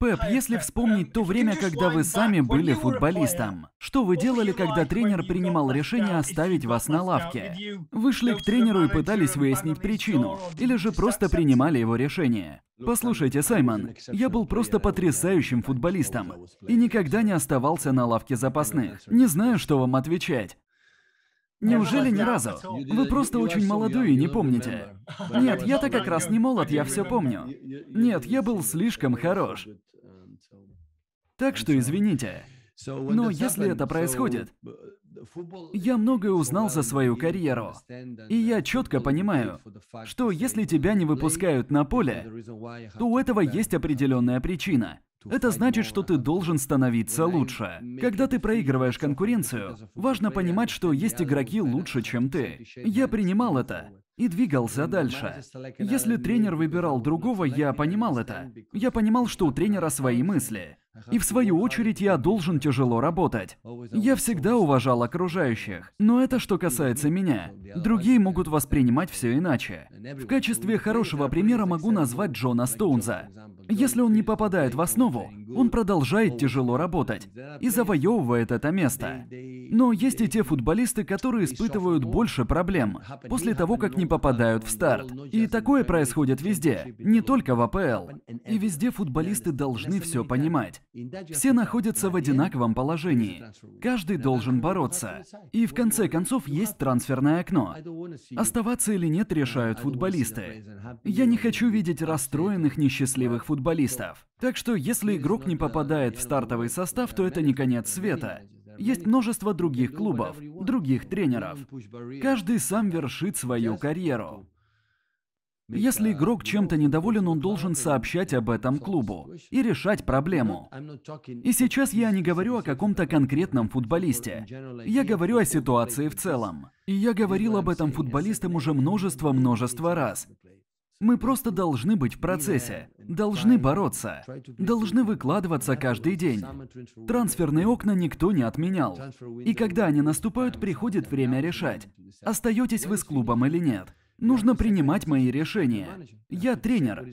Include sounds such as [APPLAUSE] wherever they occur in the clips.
Пеп, если вспомнить то время, когда вы сами были футболистом, что вы делали, когда тренер принимал решение оставить вас на лавке? Вы шли к тренеру и пытались выяснить причину, или же просто принимали его решение? Послушайте, Саймон, я был просто потрясающим футболистом и никогда не оставался на лавке запасных. Не знаю, что вам отвечать. Неужели ни разу? Вы просто очень молодой и не помните. Нет, я-то как раз не молод, я все помню. Нет, я был слишком хорош. Так что извините. Но если это происходит, я многое узнал за свою карьеру. И я четко понимаю, что если тебя не выпускают на поле, то у этого есть определенная причина. Это значит, что ты должен становиться лучше. Когда ты проигрываешь конкуренцию, важно понимать, что есть игроки лучше, чем ты. Я принимал это и двигался дальше. Если тренер выбирал другого, я понимал это. Я понимал, что у тренера свои мысли. И в свою очередь я должен тяжело работать. Я всегда уважал окружающих. Но это что касается меня. Другие могут воспринимать все иначе. В качестве хорошего примера могу назвать Джона Стоунза. Если он не попадает в основу, он продолжает тяжело работать и завоевывает это место. Но есть и те футболисты, которые испытывают больше проблем после того, как не попадают в старт. И такое происходит везде, не только в АПЛ. И везде футболисты должны все понимать. Все находятся в одинаковом положении. Каждый должен бороться. И в конце концов есть трансферное окно. Оставаться или нет решают футболисты. Я не хочу видеть расстроенных, несчастливых футболистов. Так что если игрок не попадает в стартовый состав, то это не конец света. Есть множество других клубов, других тренеров. Каждый сам вершит свою карьеру. Если игрок чем-то недоволен, он должен сообщать об этом клубу и решать проблему. И сейчас я не говорю о каком-то конкретном футболисте. Я говорю о ситуации в целом. И я говорил об этом футболистам уже множество-множество раз. Мы просто должны быть в процессе, должны бороться, должны выкладываться каждый день. Трансферные окна никто не отменял. И когда они наступают, приходит время решать, остаетесь вы с клубом или нет. Нужно принимать мои решения. Я тренер.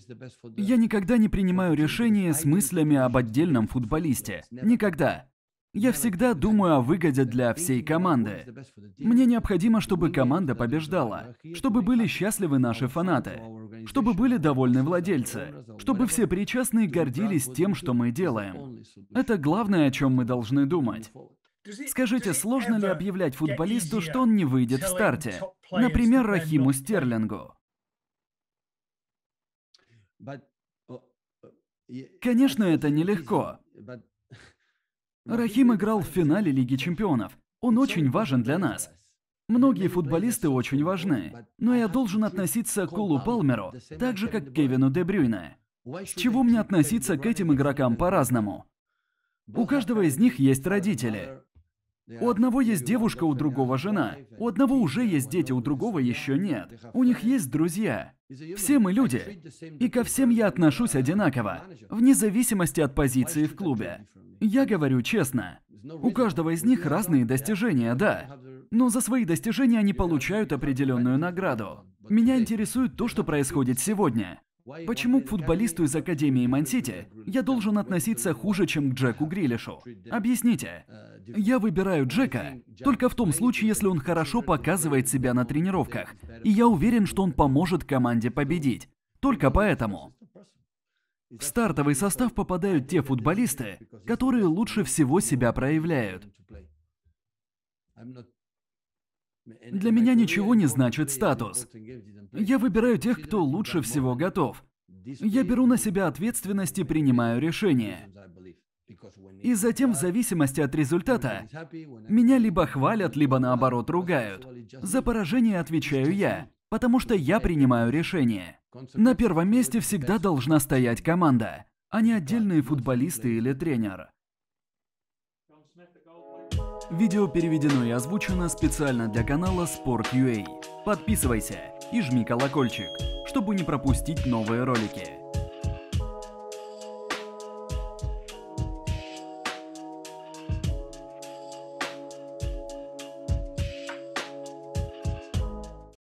Я никогда не принимаю решения с мыслями об отдельном футболисте. Никогда. Я всегда думаю о выгоде для всей команды. Мне необходимо, чтобы команда побеждала, чтобы были счастливы наши фанаты, чтобы были довольны владельцы, чтобы все причастные гордились тем, что мы делаем. Это главное, о чем мы должны думать. Скажите, сложно ли объявлять футболисту, что он не выйдет в старте? Например, Рахиму Стерлингу. Uh, uh, Конечно, это нелегко. [LAUGHS] Рахим играл в финале Лиги чемпионов. Он очень важен для нас. Многие футболисты очень важны, но я должен относиться к Колу Палмеру так же, как к Кевину Де С чего мне относиться к этим игрокам по-разному? У каждого из них есть родители. У одного есть девушка, у другого жена. У одного уже есть дети, у другого еще нет. У них есть друзья. Все мы люди. И ко всем я отношусь одинаково, вне зависимости от позиции в клубе. Я говорю честно. У каждого из них разные достижения, да. Но за свои достижения они получают определенную награду. Меня интересует то, что происходит сегодня. Почему к футболисту из Академии Мансити я должен относиться хуже, чем к Джеку Грилишу? Объясните. Я выбираю Джека только в том случае, если он хорошо показывает себя на тренировках, и я уверен, что он поможет команде победить. Только поэтому. В стартовый состав попадают те футболисты, которые лучше всего себя проявляют. Для меня ничего не значит статус. Я выбираю тех, кто лучше всего готов. Я беру на себя ответственность и принимаю решение. И затем, в зависимости от результата, меня либо хвалят, либо наоборот ругают. За поражение отвечаю я, потому что я принимаю решение. На первом месте всегда должна стоять команда, а не отдельные футболисты или тренер. Видео переведено и озвучено специально для канала Sport.ua. Подписывайся и жми колокольчик, чтобы не пропустить новые ролики.